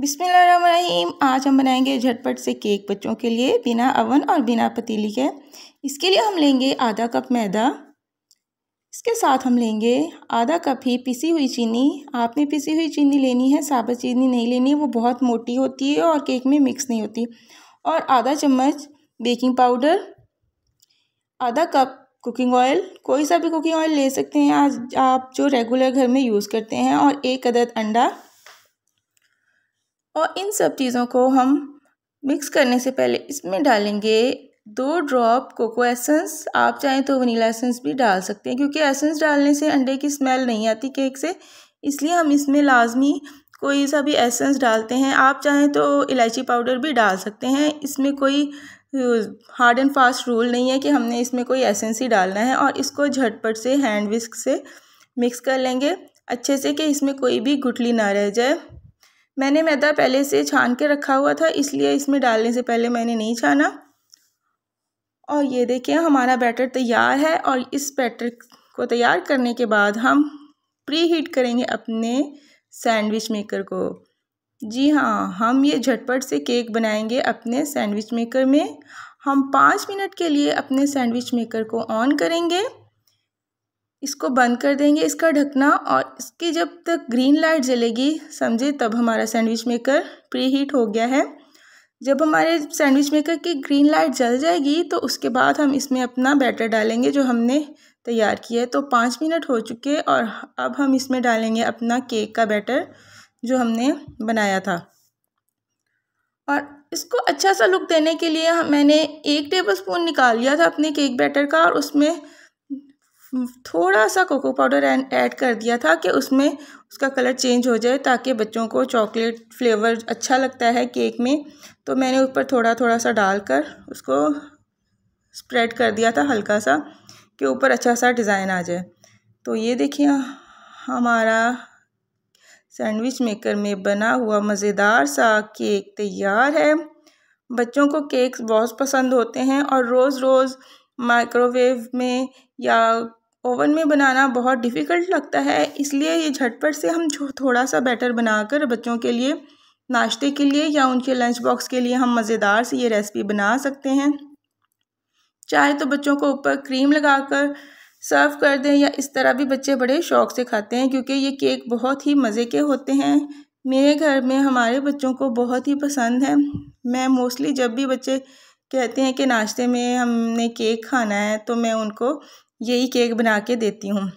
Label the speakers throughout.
Speaker 1: बिस्मिल्लाम आज हम बनाएंगे झटपट से केक बच्चों के लिए बिना अवन और बिना पतीली के इसके लिए हम लेंगे आधा कप मैदा इसके साथ हम लेंगे आधा कप ही पिसी हुई चीनी आपने पिसी हुई चीनी लेनी है साबुत चीनी नहीं लेनी है वो बहुत मोटी होती है और केक में मिक्स नहीं होती और आधा चम्मच बेकिंग पाउडर आधा कप कुकिंग ऑयल कोई सा भी कुकिंग ऑयल ले सकते हैं आज आप जो रेगुलर घर में यूज़ करते हैं और एक अदद अंडा और इन सब चीज़ों को हम मिक्स करने से पहले इसमें डालेंगे दो ड्रॉप कोको एसेंस आप चाहें तो वनीला एसेंस भी डाल सकते हैं क्योंकि एसेंस डालने से अंडे की स्मेल नहीं आती केक से इसलिए हम इसमें लाजमी कोई सा भी एसेंस डालते हैं आप चाहें तो इलायची पाउडर भी डाल सकते हैं इसमें कोई हार्ड एंड फास्ट रूल नहीं है कि हमने इसमें कोई एसेंस ही डालना है और इसको झटपट से हैंड विस्क से मिक्स कर लेंगे अच्छे से कि इसमें कोई भी गुटली ना रह जाए मैंने मैदा पहले से छान के रखा हुआ था इसलिए इसमें डालने से पहले मैंने नहीं छाना और ये देखिए हमारा बैटर तैयार है और इस बैटर को तैयार करने के बाद हम प्री हीट करेंगे अपने सैंडविच मेकर को जी हाँ हम ये झटपट से केक बनाएंगे अपने सैंडविच मेकर में हम पाँच मिनट के लिए अपने सैंडविच मेकर को ऑन करेंगे इसको बंद कर देंगे इसका ढकना और इसकी जब तक ग्रीन लाइट जलेगी समझे तब हमारा सैंडविच मेकर प्री हीट हो गया है जब हमारे सैंडविच मेकर की ग्रीन लाइट जल जाएगी तो उसके बाद हम इसमें अपना बैटर डालेंगे जो हमने तैयार किया है तो पाँच मिनट हो चुके और अब हम इसमें डालेंगे अपना केक का बैटर जो हमने बनाया था और इसको अच्छा सा लुक देने के लिए मैंने एक टेबल स्पून निकाल लिया था अपने केक बैटर का और उसमें थोड़ा सा कोको पाउडर ऐड कर दिया था कि उसमें उसका कलर चेंज हो जाए ताकि बच्चों को चॉकलेट फ्लेवर अच्छा लगता है केक में तो मैंने ऊपर थोड़ा थोड़ा सा डालकर उसको स्प्रेड कर दिया था हल्का सा कि ऊपर अच्छा सा डिज़ाइन आ जाए तो ये देखिए हमारा सैंडविच मेकर में बना हुआ मज़ेदार सा केक तैयार है बच्चों को केक्स बहुत पसंद होते हैं और रोज़ रोज़ माइक्रोवेव में या ओवन में बनाना बहुत डिफ़िकल्ट लगता है इसलिए ये झटपट से हम थोड़ा सा बैटर बनाकर बच्चों के लिए नाश्ते के लिए या उनके लंच बॉक्स के लिए हम मज़ेदार से ये रेसिपी बना सकते हैं चाहे तो बच्चों को ऊपर क्रीम लगाकर सर्व कर दें या इस तरह भी बच्चे बड़े शौक से खाते हैं क्योंकि ये केक बहुत ही मज़े के होते हैं मेरे घर में हमारे बच्चों को बहुत ही पसंद है मैं मोस्टली जब भी बच्चे कहते हैं कि नाश्ते में हमने केक खाना है तो मैं उनको यही केक बना के देती हूँ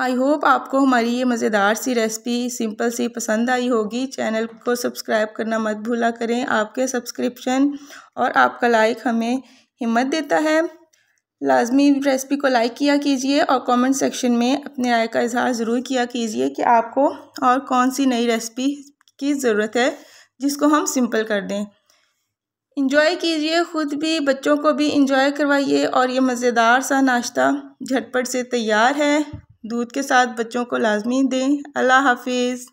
Speaker 1: आई होप आपको हमारी ये मज़ेदार सी रेसिपी सिंपल सी पसंद आई होगी चैनल को सब्सक्राइब करना मत भूला करें आपके सब्सक्रिप्शन और आपका लाइक हमें हिम्मत देता है लाजमी रेसिपी को लाइक किया कीजिए और कमेंट सेक्शन में अपने राय का इजहार ज़रूर किया कीजिए कि आपको और कौन सी नई रेसिपी की ज़रूरत है जिसको हम सिंपल कर दें इंजॉय कीजिए ख़ुद भी बच्चों को भी इंजॉय करवाइए और ये मज़ेदार सा नाश्ता झटपट से तैयार है दूध के साथ बच्चों को लाजमी दें अल्लाह हाफिज़